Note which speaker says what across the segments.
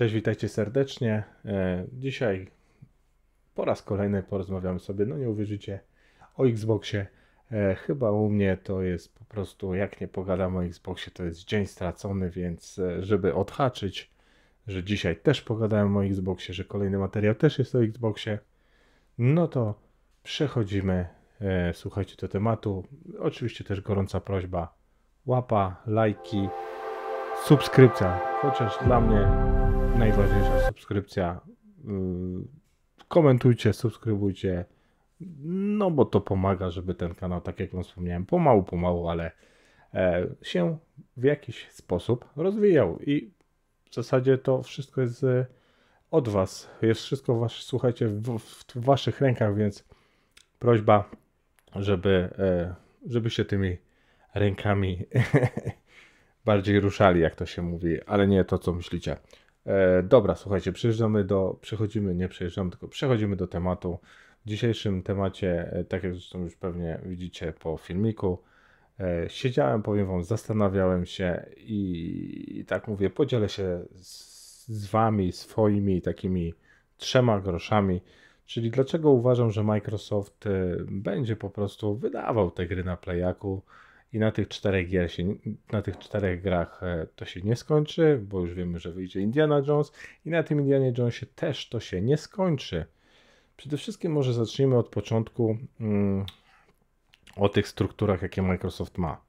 Speaker 1: Cześć, witajcie serdecznie. E, dzisiaj po raz kolejny porozmawiamy sobie, no nie uwierzycie, o Xboxie. E, chyba u mnie to jest po prostu, jak nie pogadam o Xboxie, to jest dzień stracony, więc e, żeby odhaczyć, że dzisiaj też pogadałem o Xboxie, że kolejny materiał też jest o Xboxie, no to przechodzimy, słuchajcie, do tematu. Oczywiście też gorąca prośba, łapa, lajki, subskrypcja, chociaż dla mnie najważniejsza subskrypcja. Yy, komentujcie, subskrybujcie, no bo to pomaga, żeby ten kanał, tak jak Wam wspomniałem, pomału, pomału, ale e, się w jakiś sposób rozwijał i w zasadzie to wszystko jest e, od Was. Jest wszystko, was, słuchajcie, w, w Waszych rękach, więc prośba, żeby, e, żeby się tymi rękami bardziej ruszali, jak to się mówi, ale nie to, co myślicie. E, dobra, słuchajcie, przejeżdżamy do, przechodzimy, nie przejeżdżamy, tylko przechodzimy do tematu. W dzisiejszym temacie, e, tak jak zresztą już pewnie widzicie po filmiku, e, siedziałem, powiem Wam, zastanawiałem się i, i tak mówię, podzielę się z, z Wami swoimi takimi trzema groszami, czyli dlaczego uważam, że Microsoft e, będzie po prostu wydawał te gry na playaku, i na tych czterech gier się, na tych czterech grach e, to się nie skończy, bo już wiemy, że wyjdzie Indiana Jones i na tym Indianie Jonesie też to się nie skończy. Przede wszystkim może zacznijmy od początku mm, o tych strukturach, jakie Microsoft ma.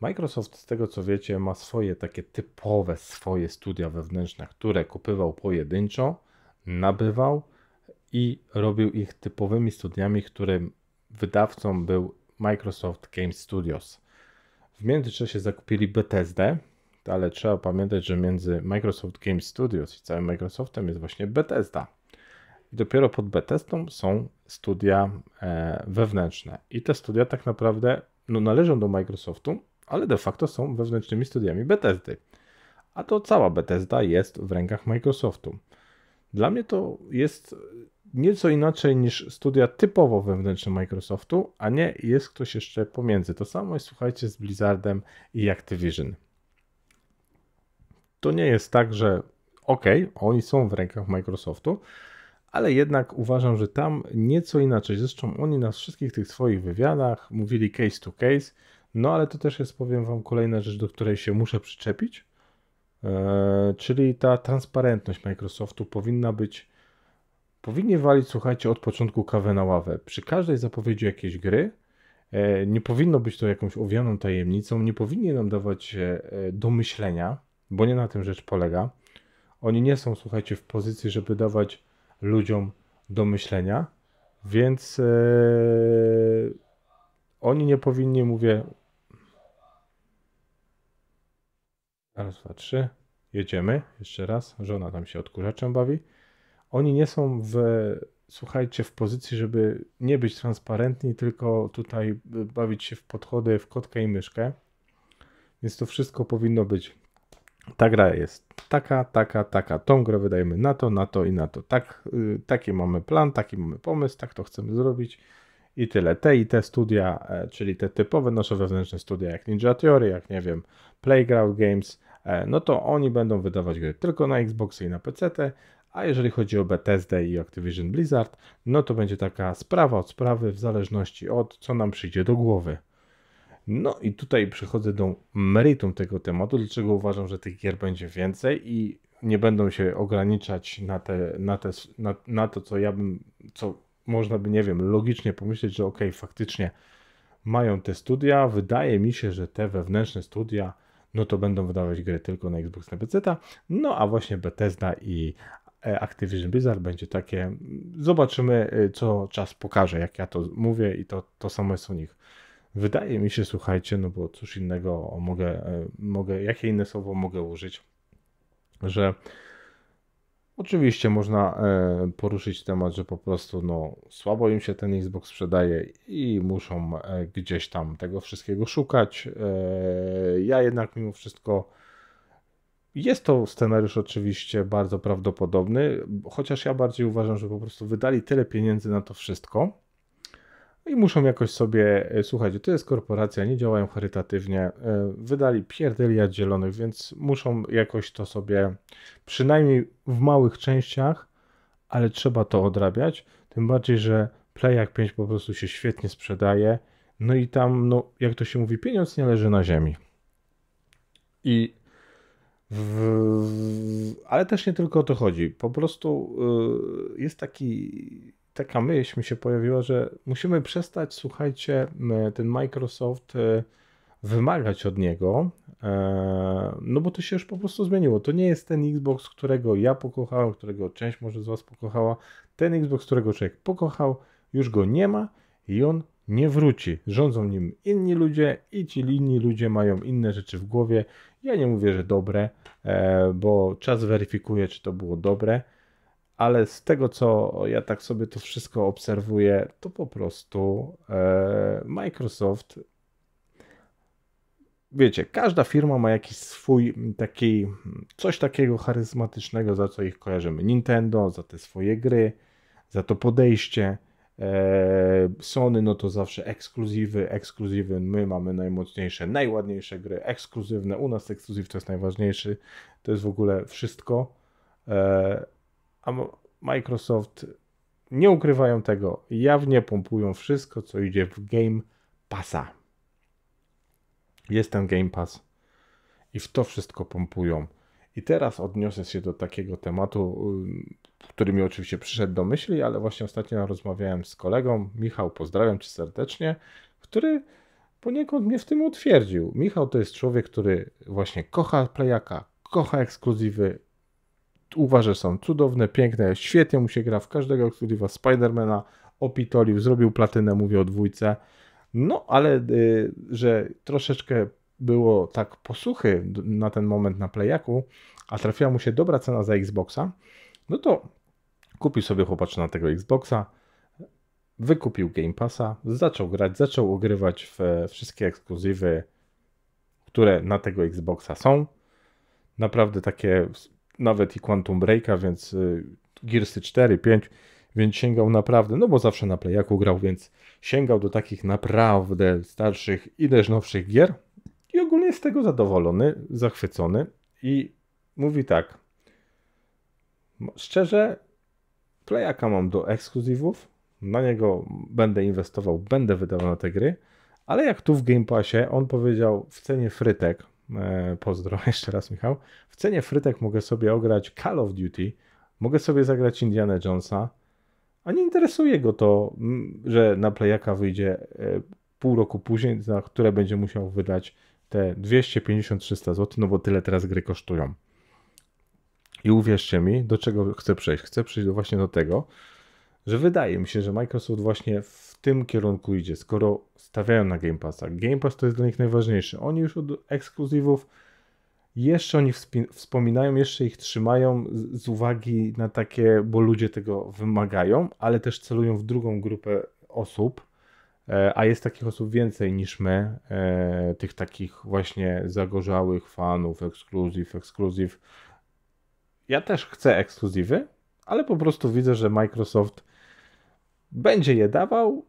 Speaker 1: Microsoft, z tego co wiecie, ma swoje takie typowe swoje studia wewnętrzne, które kupywał pojedynczo, nabywał i robił ich typowymi studiami, którym wydawcą był Microsoft Game Studios. W międzyczasie zakupili BTSD, ale trzeba pamiętać, że między Microsoft Game Studios i całym Microsoftem jest właśnie Bethesda. I dopiero pod Bethesdą są studia e, wewnętrzne. I te studia tak naprawdę no, należą do Microsoftu, ale de facto są wewnętrznymi studiami Bethesdy. A to cała Bethesda jest w rękach Microsoftu. Dla mnie to jest nieco inaczej niż studia typowo wewnętrzne Microsoftu, a nie jest ktoś jeszcze pomiędzy. To samo jest, słuchajcie, z Blizzardem i Activision. To nie jest tak, że ok, oni są w rękach Microsoftu, ale jednak uważam, że tam nieco inaczej. Zresztą oni na wszystkich tych swoich wywiadach mówili case to case, no ale to też jest, powiem Wam, kolejna rzecz, do której się muszę przyczepić. Eee, czyli ta transparentność Microsoftu powinna być powinni walić, słuchajcie, od początku kawę na ławę. Przy każdej zapowiedzi jakiejś gry e, nie powinno być to jakąś owianą tajemnicą, nie powinni nam dawać e, do myślenia, bo nie na tym rzecz polega. Oni nie są, słuchajcie, w pozycji, żeby dawać ludziom do myślenia, więc yy, oni nie powinni, mówię. Raz, dwa, trzy. Jedziemy. Jeszcze raz. Żona tam się odkurzaczem bawi. Oni nie są w, słuchajcie, w pozycji, żeby nie być transparentni, tylko tutaj bawić się w podchody, w kotkę i myszkę. Więc to wszystko powinno być. Ta gra jest taka, taka, taka. Tą grę wydajemy na to, na to i na to. Tak, y, taki mamy plan, taki mamy pomysł, tak to chcemy zrobić i tyle. Te i te studia, e, czyli te typowe nasze wewnętrzne studia, jak Ninja Theory, jak nie wiem, Playground Games, e, no to oni będą wydawać gry tylko na Xboxy i na PC, a jeżeli chodzi o Bethesda i Activision Blizzard, no to będzie taka sprawa od sprawy, w zależności od co nam przyjdzie do głowy. No i tutaj przechodzę do meritum tego tematu, dlaczego uważam, że tych gier będzie więcej i nie będą się ograniczać na, te, na, te, na, na to, co ja bym, co można by, nie wiem, logicznie pomyśleć, że ok, faktycznie mają te studia. Wydaje mi się, że te wewnętrzne studia, no to będą wydawać gry tylko na Xbox na PC. No a właśnie Bethesda i E, Activision Blizzard będzie takie. Zobaczymy, e, co czas pokaże, jak ja to mówię, i to, to samo jest u nich. Wydaje mi się, słuchajcie, no bo cóż innego mogę, e, mogę jakie inne słowo mogę użyć, że oczywiście można poruszyć temat, że po prostu no, słabo im się ten Xbox sprzedaje i muszą gdzieś tam tego wszystkiego szukać. Ja jednak mimo wszystko jest to scenariusz oczywiście bardzo prawdopodobny, chociaż ja bardziej uważam, że po prostu wydali tyle pieniędzy na to wszystko i muszą jakoś sobie, e, słuchajcie, to jest korporacja, nie działają charytatywnie, e, wydali pierdeliard zielonych, więc muszą jakoś to sobie, przynajmniej w małych częściach, ale trzeba to odrabiać, tym bardziej, że Playak 5 po prostu się świetnie sprzedaje, no i tam, no, jak to się mówi, pieniądz nie leży na ziemi. I w... Ale też nie tylko o to chodzi. Po prostu y, jest taki, taka myśl mi się pojawiła, że musimy przestać, słuchajcie, ten Microsoft y, wymagać od niego, y, no bo to się już po prostu zmieniło. To nie jest ten Xbox, którego ja pokochałem, którego część może z Was pokochała. Ten Xbox, którego człowiek pokochał, już go nie ma i on nie wróci. Rządzą nim inni ludzie i ci inni ludzie mają inne rzeczy w głowie. Ja nie mówię, że dobre, e, bo czas weryfikuje, czy to było dobre, ale z tego, co ja tak sobie to wszystko obserwuję, to po prostu e, Microsoft. Wiecie, każda firma ma jakiś swój taki, coś takiego charyzmatycznego, za co ich kojarzymy. Nintendo, za te swoje gry, za to podejście. E, Sony no to zawsze ekskluzywy, ekskluzywy, my mamy najmocniejsze, najładniejsze gry, ekskluzywne, u nas ekskluzyw to jest najważniejszy, to jest w ogóle wszystko, e, a Microsoft nie ukrywają tego, jawnie pompują wszystko, co idzie w Game Passa. Jest ten Game Pass i w to wszystko pompują. I teraz odniosę się do takiego tematu, y, który mi oczywiście przyszedł do myśli, ale właśnie ostatnio rozmawiałem z kolegą. Michał, pozdrawiam cię serdecznie, który poniekąd mnie w tym utwierdził. Michał to jest człowiek, który właśnie kocha playaka, kocha ekskluzywy, uważa, że są cudowne, piękne, świetnie mu się gra w każdego ekskluzywa Spidermana, opitolił, zrobił platynę, mówię o dwójce. No, ale y, że troszeczkę było tak posuchy na ten moment na Playaku, a trafiła mu się dobra cena za Xboxa, no to kupił sobie chłopacz na tego Xboxa, wykupił Game Passa, zaczął grać, zaczął ogrywać w e, wszystkie ekskluzywy, które na tego Xboxa są. Naprawdę takie, nawet i Quantum Breaka, więc y, Gearsy 4, 5, więc sięgał naprawdę, no bo zawsze na Playaku grał, więc sięgał do takich naprawdę starszych i też nowszych gier. I ogólnie jest z tego zadowolony, zachwycony i mówi tak. Szczerze, playaka mam do ekskluzywów, na niego będę inwestował, będę wydawał na te gry, ale jak tu w Game Passie, on powiedział w cenie frytek, e, pozdro jeszcze raz Michał, w cenie frytek mogę sobie ograć Call of Duty, mogę sobie zagrać Indiana Jonesa, a nie interesuje go to, że na playaka wyjdzie e, pół roku później, za które będzie musiał wydać te 250-300 zł, no bo tyle teraz gry kosztują. I uwierzcie mi, do czego chcę przejść. Chcę przejść do właśnie do tego, że wydaje mi się, że Microsoft właśnie w tym kierunku idzie, skoro stawiają na Game Passa. Game Pass to jest dla nich najważniejszy. Oni już od ekskluzywów jeszcze oni wspominają, jeszcze ich trzymają z, z uwagi na takie, bo ludzie tego wymagają, ale też celują w drugą grupę osób, E, a jest takich osób więcej niż my, e, tych takich właśnie zagorzałych fanów, ekskluzyw, ekskluzyw. Ja też chcę ekskluzywy, ale po prostu widzę, że Microsoft będzie je dawał,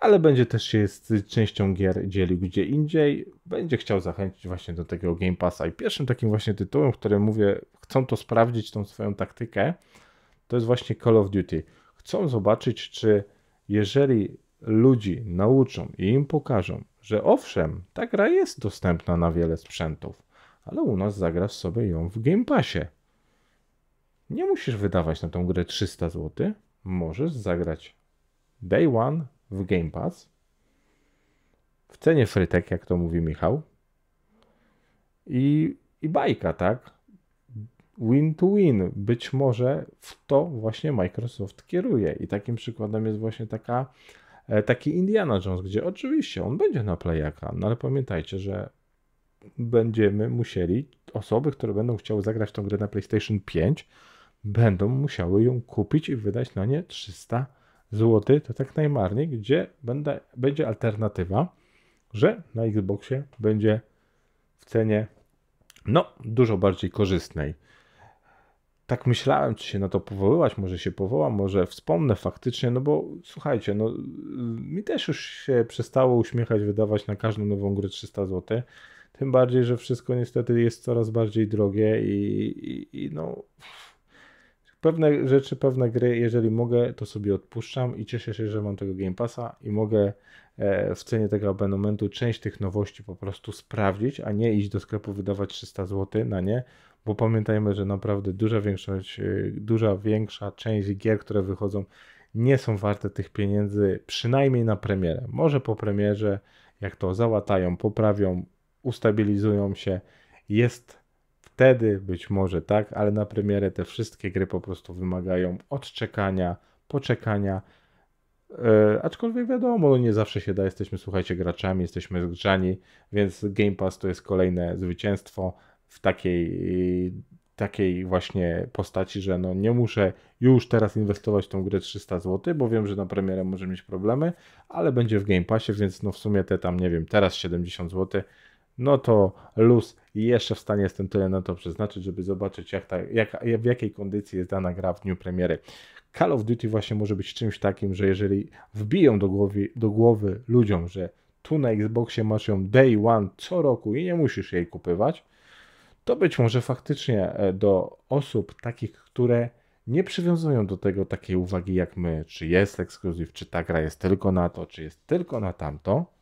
Speaker 1: ale będzie też się z częścią gier dzielił gdzie indziej. Będzie chciał zachęcić właśnie do tego Game Passa. I pierwszym takim właśnie tytułem, który mówię, chcą to sprawdzić, tą swoją taktykę, to jest właśnie Call of Duty. Chcą zobaczyć, czy jeżeli ludzi nauczą i im pokażą, że owszem, ta gra jest dostępna na wiele sprzętów, ale u nas zagrasz sobie ją w Game Passie. Nie musisz wydawać na tą grę 300 zł, możesz zagrać Day One w Game Pass w cenie frytek, jak to mówi Michał. I, i bajka, tak? Win to win. Być może w to właśnie Microsoft kieruje. I takim przykładem jest właśnie taka E, taki Indiana Jones, gdzie oczywiście on będzie na playaka, no ale pamiętajcie, że będziemy musieli, osoby, które będą chciały zagrać tą grę na PlayStation 5, będą musiały ją kupić i wydać na nie 300 zł, to tak najmarniej, gdzie będę, będzie alternatywa, że na Xboxie będzie w cenie no, dużo bardziej korzystnej tak myślałem, czy się na to powoływać, może się powołam, może wspomnę faktycznie, no bo słuchajcie, no mi też już się przestało uśmiechać, wydawać na każdą nową grę 300 zł, tym bardziej, że wszystko niestety jest coraz bardziej drogie i, i, i no pewne rzeczy, pewne gry, jeżeli mogę, to sobie odpuszczam i cieszę się, że mam tego Game Passa i mogę E, w cenie tego abonamentu część tych nowości po prostu sprawdzić, a nie iść do sklepu wydawać 300 zł na nie, bo pamiętajmy, że naprawdę duża większość, e, duża większa część gier, które wychodzą, nie są warte tych pieniędzy, przynajmniej na premierę. Może po premierze, jak to załatają, poprawią, ustabilizują się, jest wtedy być może tak, ale na premierę te wszystkie gry po prostu wymagają odczekania, poczekania, E, aczkolwiek wiadomo, no nie zawsze się da, jesteśmy, słuchajcie, graczami, jesteśmy zgrzani, więc Game Pass to jest kolejne zwycięstwo w takiej, takiej właśnie postaci, że no nie muszę już teraz inwestować w tą grę 300 zł, bo wiem, że na premierę może mieć problemy, ale będzie w Game Passie, więc no w sumie te tam, nie wiem, teraz 70 zł no to luz jeszcze w stanie jestem tyle na to przeznaczyć, żeby zobaczyć jak ta, jak, w jakiej kondycji jest dana gra w dniu premiery. Call of Duty właśnie może być czymś takim, że jeżeli wbiją do głowy, do głowy ludziom, że tu na Xboxie masz ją day one co roku i nie musisz jej kupywać, to być może faktycznie e, do osób takich, które nie przywiązują do tego takiej uwagi jak my, czy jest ekskluzyw, czy ta gra jest tylko na to, czy jest tylko na tamto,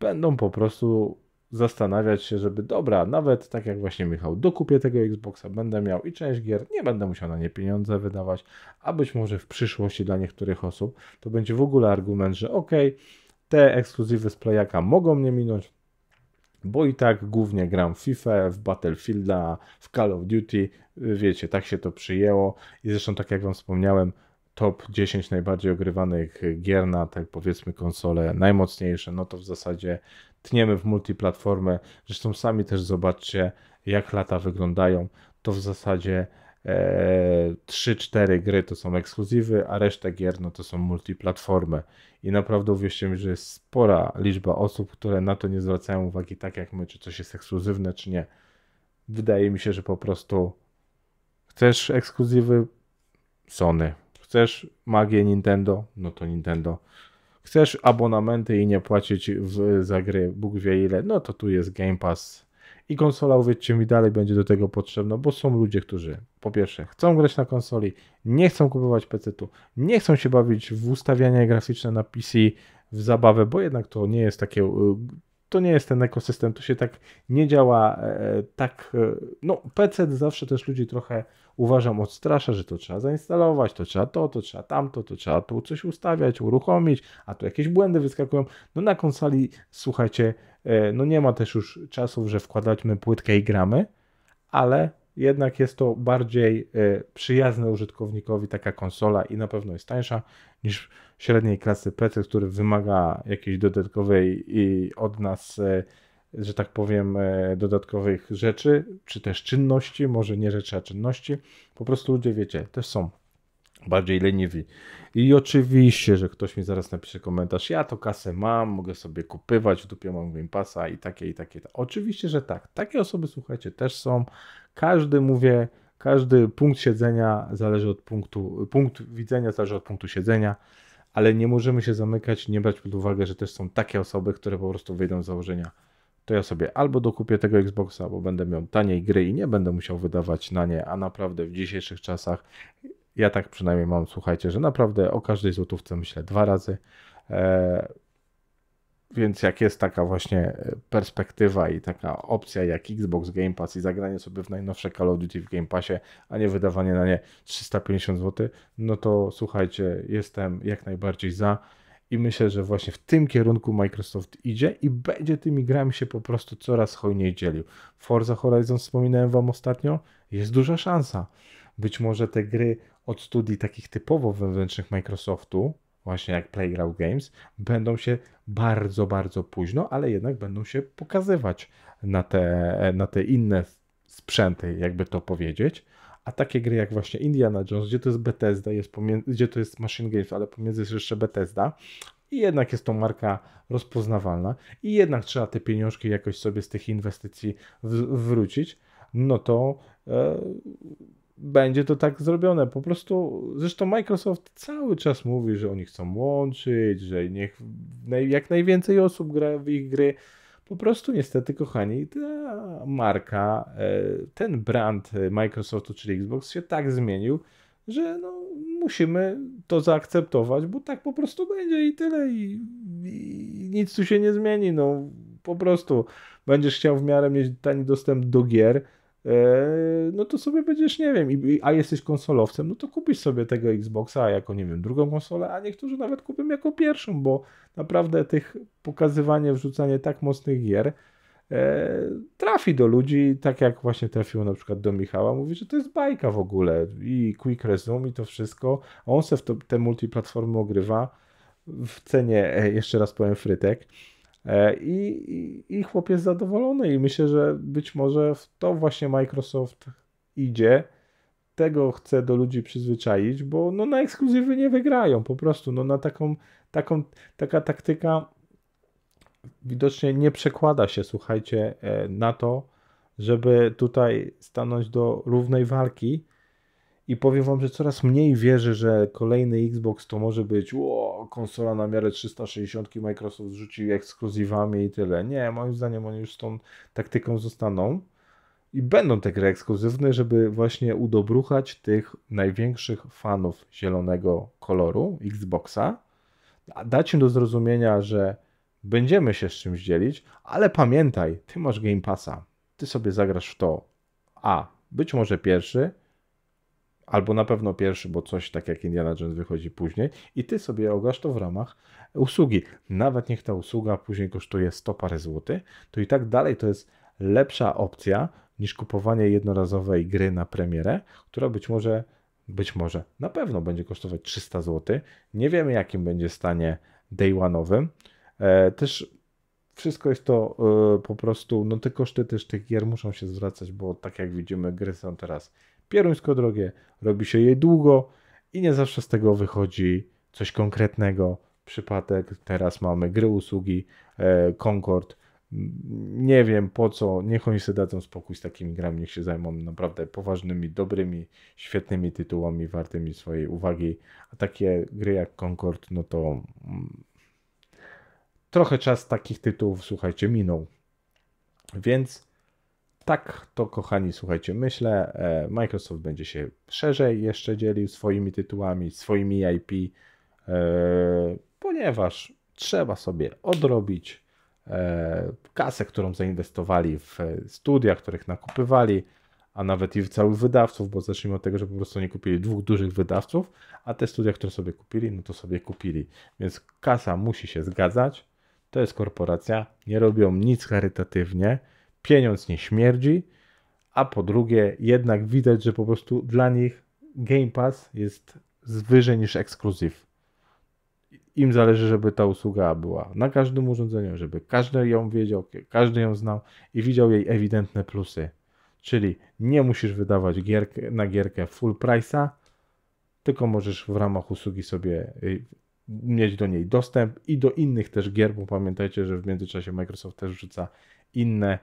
Speaker 1: będą po prostu zastanawiać się, żeby dobra, nawet tak jak właśnie Michał, dokupię tego Xboxa, będę miał i część gier, nie będę musiał na nie pieniądze wydawać, a być może w przyszłości dla niektórych osób to będzie w ogóle argument, że ok, te ekskluzywy z Playaka mogą mnie minąć, bo i tak głównie gram w FIFA, w Battlefielda, w Call of Duty, wiecie, tak się to przyjęło i zresztą tak jak Wam wspomniałem, top 10 najbardziej ogrywanych gier na, tak powiedzmy, konsole najmocniejsze, no to w zasadzie tniemy w multiplatformę. Zresztą sami też zobaczcie, jak lata wyglądają. To w zasadzie e, 3-4 gry to są ekskluzywy, a reszta gier no to są multiplatformy. I naprawdę uwierzcie mi, że jest spora liczba osób, które na to nie zwracają uwagi, tak jak my, czy coś jest ekskluzywne, czy nie. Wydaje mi się, że po prostu chcesz ekskluzywy Sony, Chcesz magię Nintendo? No to Nintendo. Chcesz abonamenty i nie płacić w, za gry Bóg wie ile? No to tu jest Game Pass. I konsola, uwierzcie mi, dalej będzie do tego potrzebna, bo są ludzie, którzy po pierwsze chcą grać na konsoli, nie chcą kupować PC-tu, nie chcą się bawić w ustawianie graficzne na PC, w zabawę, bo jednak to nie jest takie y, to nie jest ten ekosystem, to się tak nie działa, e, e, tak, e, no PC zawsze też ludzi trochę uważam odstrasza, że to trzeba zainstalować, to trzeba to, to trzeba tamto, to trzeba tu coś ustawiać, uruchomić, a tu jakieś błędy wyskakują. No na konsoli, słuchajcie, no nie ma też już czasów, że wkładaliśmy płytkę i gramy, ale jednak jest to bardziej e, przyjazne użytkownikowi taka konsola i na pewno jest tańsza niż średniej klasy PC, który wymaga jakiejś dodatkowej i od nas, e, że tak powiem, e, dodatkowych rzeczy, czy też czynności, może nie rzeczy, a czynności. Po prostu ludzie, wiecie, też są bardziej leniwi. I oczywiście, że ktoś mi zaraz napisze komentarz, ja to kasę mam, mogę sobie kupywać, w dupie mam Game Passa i takie, i takie. Oczywiście, że tak. Takie osoby, słuchajcie, też są. Każdy, mówię, każdy punkt siedzenia zależy od punktu, punkt widzenia zależy od punktu siedzenia, ale nie możemy się zamykać, nie brać pod uwagę, że też są takie osoby, które po prostu wyjdą z założenia to ja sobie albo dokupię tego Xboxa, bo będę miał taniej gry i nie będę musiał wydawać na nie, a naprawdę w dzisiejszych czasach ja tak przynajmniej mam, słuchajcie, że naprawdę o każdej złotówce myślę dwa razy. E, więc jak jest taka właśnie e, perspektywa i taka opcja jak Xbox Game Pass i zagranie sobie w najnowsze Call of Duty w Game Passie, a nie wydawanie na nie 350 zł, no to słuchajcie, jestem jak najbardziej za i myślę, że właśnie w tym kierunku Microsoft idzie i będzie tymi grami się po prostu coraz hojniej dzielił. Forza Horizon wspominałem Wam ostatnio, jest duża szansa. Być może te gry od studii takich typowo wewnętrznych Microsoftu, właśnie jak Playground Games, będą się bardzo, bardzo późno, ale jednak będą się pokazywać na te, na te inne sprzęty, jakby to powiedzieć. A takie gry jak właśnie Indiana Jones, gdzie to jest Bethesda, jest pomiędzy, gdzie to jest Machine Games, ale pomiędzy jest jeszcze Bethesda, i jednak jest to marka rozpoznawalna, i jednak trzeba te pieniążki jakoś sobie z tych inwestycji w, wrócić, no to e, będzie to tak zrobione. Po prostu, zresztą Microsoft cały czas mówi, że oni chcą łączyć, że niech jak najwięcej osób gra w ich gry. Po prostu niestety, kochani, ta marka, e, ten brand Microsoftu, czyli Xbox się tak zmienił, że no, musimy to zaakceptować, bo tak po prostu będzie i tyle i, i nic tu się nie zmieni. No, po prostu będziesz chciał w miarę mieć tani dostęp do gier, E, no to sobie będziesz, nie wiem, a jesteś konsolowcem, no to kupisz sobie tego Xboxa jako, nie wiem, drugą konsolę, a niektórzy nawet kupią jako pierwszą, bo naprawdę tych pokazywanie, wrzucanie tak mocnych gier e, trafi do ludzi, tak jak właśnie trafiło na przykład do Michała, mówi, że to jest bajka w ogóle i Quick Resume i to wszystko, a on se w to, te multiplatformy ogrywa w cenie, e, jeszcze raz powiem, frytek, E, I, i, I zadowolony i myślę, że być może w to właśnie Microsoft idzie. Tego chce do ludzi przyzwyczaić, bo no na ekskluzywy nie wygrają po prostu. No na taką, taką taka taktyka widocznie nie przekłada się, słuchajcie, e, na to, żeby tutaj stanąć do równej walki i powiem wam, że coraz mniej wierzę, że kolejny Xbox to może być o, konsola na miarę 360, Microsoft rzuci ekskluzywami i tyle. Nie, moim zdaniem oni już z tą taktyką zostaną i będą te gry ekskluzywne, żeby właśnie udobruchać tych największych fanów zielonego koloru Xboxa, dać im do zrozumienia, że będziemy się z czymś dzielić, ale pamiętaj, ty masz Game Passa, ty sobie zagrasz w to, a być może pierwszy, albo na pewno pierwszy, bo coś tak jak Indiana Jones wychodzi później i ty sobie ograsz to w ramach usługi. Nawet niech ta usługa później kosztuje 100 parę złotych, to i tak dalej to jest lepsza opcja niż kupowanie jednorazowej gry na premierę, która być może, być może, na pewno będzie kosztować 300 zł. Nie wiemy jakim będzie stanie day one'owym. E, też wszystko jest to y, po prostu, no te koszty też tych gier muszą się zwracać, bo tak jak widzimy, gry są teraz pieruńsko drogie, robi się je długo i nie zawsze z tego wychodzi coś konkretnego. Przypadek, teraz mamy gry, usługi, e, Concord. Nie wiem po co, niech oni sobie dadzą spokój z takimi grami, niech się zajmą naprawdę poważnymi, dobrymi, świetnymi tytułami, wartymi swojej uwagi. A takie gry jak Concord, no to mm, trochę czas takich tytułów, słuchajcie, minął. Więc tak to kochani, słuchajcie, myślę, e, Microsoft będzie się szerzej jeszcze dzielił swoimi tytułami, swoimi IP, e, ponieważ trzeba sobie odrobić e, kasę, którą zainwestowali w studia, których nakupywali, a nawet i w całych wydawców, bo zacznijmy od tego, że po prostu nie kupili dwóch dużych wydawców, a te studia, które sobie kupili, no to sobie kupili. Więc kasa musi się zgadzać. To jest korporacja, nie robią nic charytatywnie pieniądz nie śmierdzi, a po drugie jednak widać, że po prostu dla nich Game Pass jest wyżej niż ekskluzyw. Im zależy, żeby ta usługa była na każdym urządzeniu, żeby każdy ją wiedział, każdy ją znał i widział jej ewidentne plusy. Czyli nie musisz wydawać gierkę, na gierkę full price'a, tylko możesz w ramach usługi sobie y, mieć do niej dostęp i do innych też gier, bo pamiętajcie, że w międzyczasie Microsoft też rzuca inne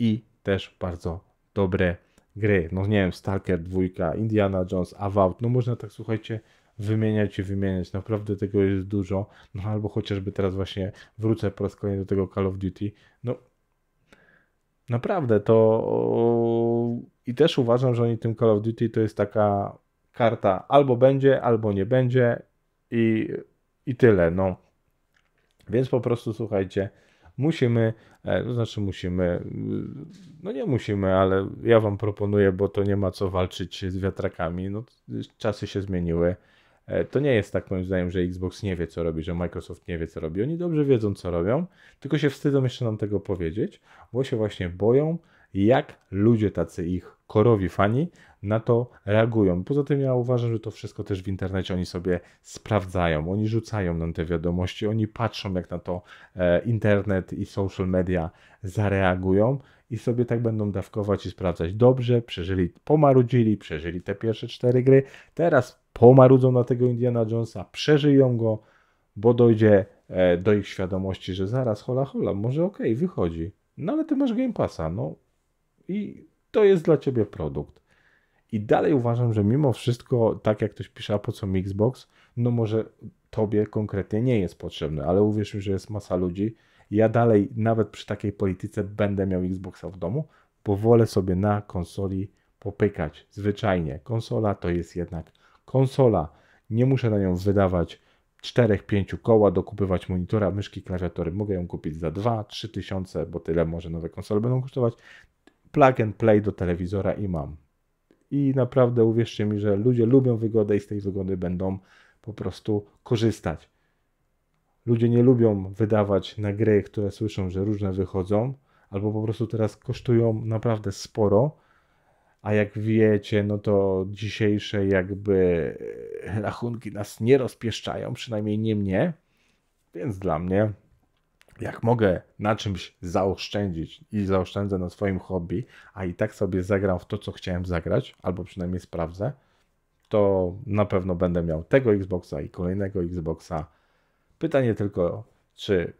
Speaker 1: i też bardzo dobre gry. No nie wiem, Stalker 2, Indiana Jones, Avowed, no można tak słuchajcie wymieniać i wymieniać. Naprawdę tego jest dużo. No albo chociażby teraz właśnie wrócę po raz kolejny do tego Call of Duty. No naprawdę to i też uważam, że oni tym Call of Duty to jest taka karta albo będzie, albo nie będzie i, i tyle. No więc po prostu słuchajcie, musimy, e, to znaczy musimy, mm, no nie musimy, ale ja wam proponuję, bo to nie ma co walczyć z wiatrakami. No, czasy się zmieniły. E, to nie jest tak moim zdaniem, że Xbox nie wie, co robi, że Microsoft nie wie, co robi. Oni dobrze wiedzą, co robią, tylko się wstydzą jeszcze nam tego powiedzieć, bo się właśnie boją, jak ludzie tacy ich korowi fani na to reagują. Poza tym ja uważam, że to wszystko też w internecie oni sobie sprawdzają, oni rzucają nam te wiadomości, oni patrzą jak na to e, internet i social media zareagują i sobie tak będą dawkować i sprawdzać. Dobrze, przeżyli, pomarudzili, przeżyli te pierwsze cztery gry, teraz pomarudzą na tego Indiana Jonesa, przeżyją go, bo dojdzie e, do ich świadomości, że zaraz hola hola, może okej, okay, wychodzi. No ale ty masz Game Passa, no i to jest dla ciebie produkt. I dalej uważam, że mimo wszystko, tak jak ktoś pisze, a po co Xbox, no może tobie konkretnie nie jest potrzebny, ale uwierz mi, że jest masa ludzi. Ja dalej, nawet przy takiej polityce, będę miał Xboxa w domu, bo wolę sobie na konsoli popykać. Zwyczajnie. Konsola to jest jednak konsola. Nie muszę na nią wydawać 4-5 koła, dokupywać monitora, myszki, klawiatury. Mogę ją kupić za 2-3 tysiące, bo tyle może nowe konsole będą kosztować plug and play do telewizora i mam. I naprawdę uwierzcie mi, że ludzie lubią wygodę i z tej wygody będą po prostu korzystać. Ludzie nie lubią wydawać na gry, które słyszą, że różne wychodzą, albo po prostu teraz kosztują naprawdę sporo. A jak wiecie, no to dzisiejsze jakby rachunki nas nie rozpieszczają, przynajmniej nie mnie. Więc dla mnie jak mogę na czymś zaoszczędzić i zaoszczędzę na swoim hobby, a i tak sobie zagram w to, co chciałem zagrać, albo przynajmniej sprawdzę, to na pewno będę miał tego Xboxa i kolejnego Xboxa. Pytanie tylko, czy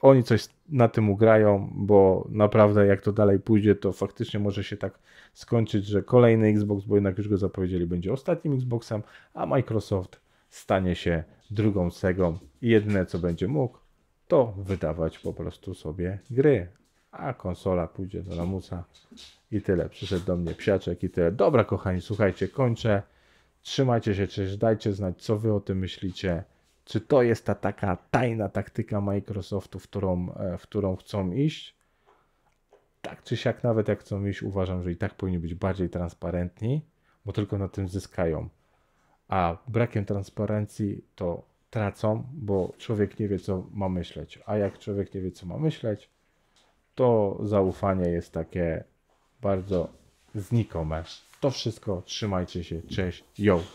Speaker 1: oni coś na tym ugrają, bo naprawdę jak to dalej pójdzie, to faktycznie może się tak skończyć, że kolejny Xbox, bo jednak już go zapowiedzieli, będzie ostatnim Xboxem, a Microsoft stanie się drugą Segą i jedyne co będzie mógł, to wydawać po prostu sobie gry. A konsola pójdzie do lamusa i tyle. Przyszedł do mnie psiaczek i tyle. Dobra, kochani, słuchajcie, kończę. Trzymajcie się, cześć, dajcie znać, co wy o tym myślicie. Czy to jest ta taka tajna taktyka Microsoftu, w którą, e, w którą chcą iść? Tak czy siak, nawet jak chcą iść, uważam, że i tak powinni być bardziej transparentni, bo tylko na tym zyskają. A brakiem transparencji to tracą, bo człowiek nie wie, co ma myśleć. A jak człowiek nie wie, co ma myśleć, to zaufanie jest takie bardzo znikome. To wszystko. Trzymajcie się. Cześć. Yo.